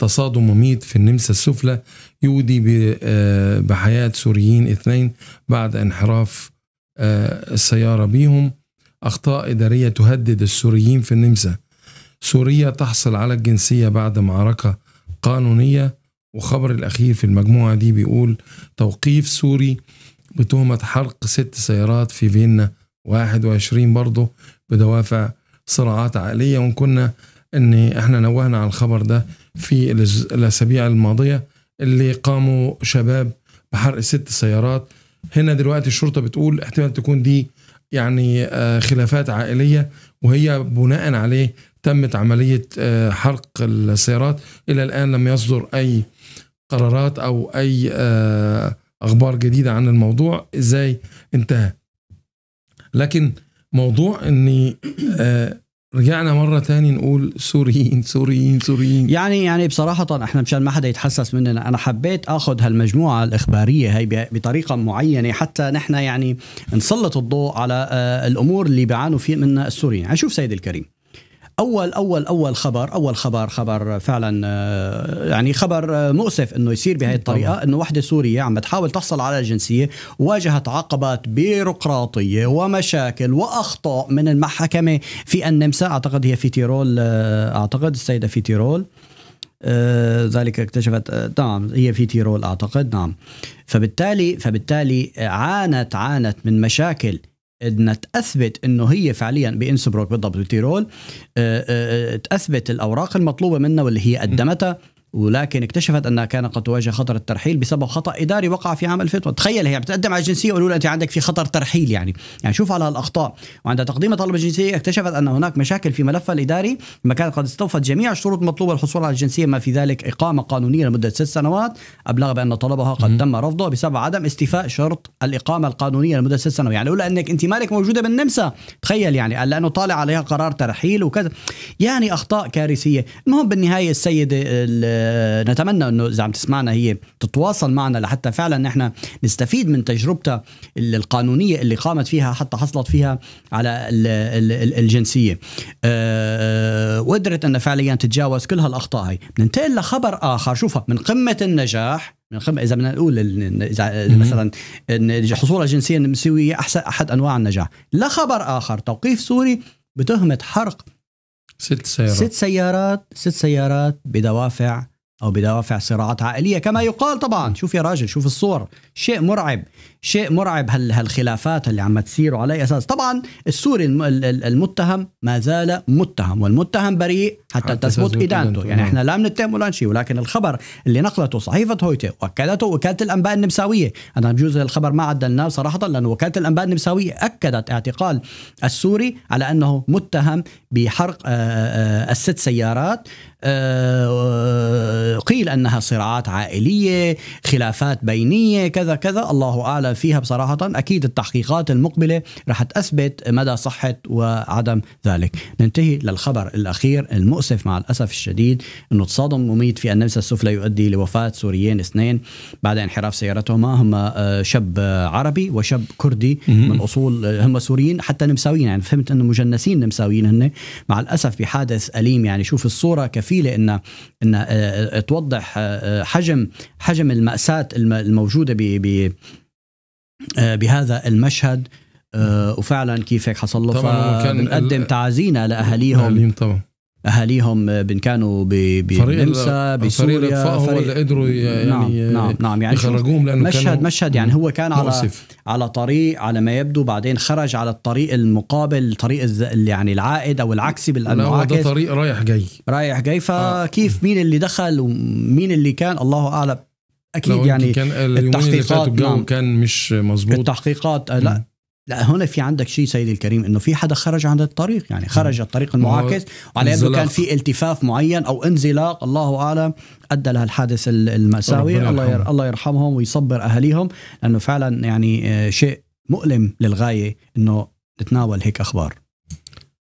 تصادم مميت في النمسا السفلى يودي آه، بحياة سوريين اثنين بعد انحراف آه، السيارة بهم أخطاء إدارية تهدد السوريين في النمسا سوريا تحصل على الجنسية بعد معركة قانونية وخبر الأخير في المجموعة دي بيقول توقيف سوري بتهمة حرق ست سيارات في فيينا 21 برضه بدوافع صراعات عائلية وإن كنا ان احنا نوهنا على الخبر ده في الاسابيع الماضيه اللي قاموا شباب بحرق ست سيارات هنا دلوقتي الشرطه بتقول احتمال تكون دي يعني آه، خلافات عائليه وهي بناء عليه تمت عمليه آه، حرق السيارات الى الان لم يصدر اي قرارات او اي آه، اخبار جديده عن الموضوع ازاي انتهى لكن موضوع ان رجعنا مرة تاني نقول سوريين سوريين سوريين يعني يعني بصراحة احنا مشان ما حدا يتحسس مننا انا حبيت اخذ هالمجموعة الاخبارية هي بطريقة معينة حتى نحن يعني نسلط الضوء على آه، الامور اللي بيعانوا فيه منها السوريين يعني شوف سيد الكريم اول اول اول خبر اول خبر خبر فعلا آه، يعني خبر آه، مؤسف انه يصير بهي الطريقه انه وحده سوريه عم تحاول تحصل على الجنسيه واجهت عقبات بيروقراطيه ومشاكل واخطاء من المحكمه في النمسا اعتقد هي في تيرول آه، اعتقد السيده في تيرول ذلك اكتشفت نعم هي في تيرول اعتقد نعم فبالتالي فبالتالي عانت عانت من مشاكل بدنا تاثبت انه هي فعليا بانسبروك بالضبط بتيرول آه، آه، آه، تاثبت الاوراق المطلوبه منها واللي هي قدمتها ولكن اكتشفت انها كانت قد تواجه خطر الترحيل بسبب خطا اداري وقع في عام 2000 تخيل هي بتقدم على الجنسيه ويقولوا انت عندك في خطر ترحيل يعني يعني شوف على الاخطاء وعند تقديم طلب الجنسيه اكتشفت ان هناك مشاكل في ملفها الاداري ما كانت قد استوفت جميع الشروط المطلوبه للحصول على الجنسيه ما في ذلك اقامه قانونيه لمده ست سنوات ابلغ بان طلبها قد تم رفضه بسبب عدم استيفاء شرط الاقامه القانونيه لمده ست سنوات يعني لولا انك انت مالك موجوده بالنمسا تخيل يعني قال لانه طالع عليها قرار ترحيل وكذا يعني اخطاء كارثيه المهم بالنهايه السيده نتمنى انه اذا عم تسمعنا هي تتواصل معنا لحتى فعلا نحن نستفيد من تجربتها القانونيه اللي قامت فيها حتى حصلت فيها على الجنسيه آه، وقدرت انها فعليا تتجاوز كل هالاخطاء هي ننتقل لخبر اخر شوفها من قمه النجاح من خم... اذا بدنا نقول اذا مثلا حصولها الجنسيه النسويه احسن احد انواع النجاح لخبر اخر توقيف سوري بتهمه حرق ست سيارات ست سيارات ست سيارات بدوافع او بدوافع صراعات عائليه كما يقال طبعا شوف يا راجل شوف الصور شيء مرعب شيء مرعب هال هالخلافات اللي عم تسير على اساس طبعا السوري المتهم ما زال متهم والمتهم بريء حتى تثبت ادانته يعني نعم. احنا لا بنتهم ولا شيء ولكن الخبر اللي نقلته صحيفه هويتي وكلته وكاله الانباء النمساويه انا بجوز الخبر ما عدلناه صراحه لان وكاله الانباء النمساويه اكدت اعتقال السوري على انه متهم بحرق آه، آه، الست سيارات آه، قيل أنها صراعات عائلية خلافات بينية كذا كذا الله أعلم فيها بصراحة أكيد التحقيقات المقبلة رح تثبت مدى صحة وعدم ذلك ننتهي للخبر الأخير المؤسف مع الأسف الشديد أنه تصادم مميت في النمسا السفلى يؤدي لوفاة سوريين اثنين بعد انحراف سيارتهما هما آه، شاب آه، عربي وشاب كردي من أصول هم سوريين حتى نمساويين يعني فهمت أنه مجنسين نمساويين هن مع الأسف بحادث أليم يعني شوف الصورة كيف كفيله انها ان آه، آه، توضح آه، حجم حجم الماساه الموجوده ب بهذا المشهد وفعلا كيف هيك حصل له فبنقدم تعازينا لاهاليهم طبعا اهاليهم آه، بن كانوا بالنمسا بسوريا فريق الاطفاء هو اللي قدروا يعني نعم نعم نعم يعني يخرجوهم لانه مشهد مشهد يعني هو كان مؤسف. على على طريق على ما يبدو بعدين خرج على الطريق المقابل طريق يعني العائد او العكسي بالانواع ده طريق رايح جاي رايح جاي آه. فكيف مين اللي دخل ومين اللي كان الله اعلم اكيد يعني كان التحقيقات اللي نعم. كان مش مظبوط التحقيقات لا لا هون في عندك شيء سيدي الكريم انه في حدا خرج عن الطريق يعني خرج الطريق المعاكس وعلى يبدو كان في التفاف معين او انزلاق الله اعلم ادى لهالحادث الماساوي الله يرحمه. الله يرحمهم ويصبر اهاليهم لانه فعلا يعني آه، شيء مؤلم للغايه انه نتناول هيك اخبار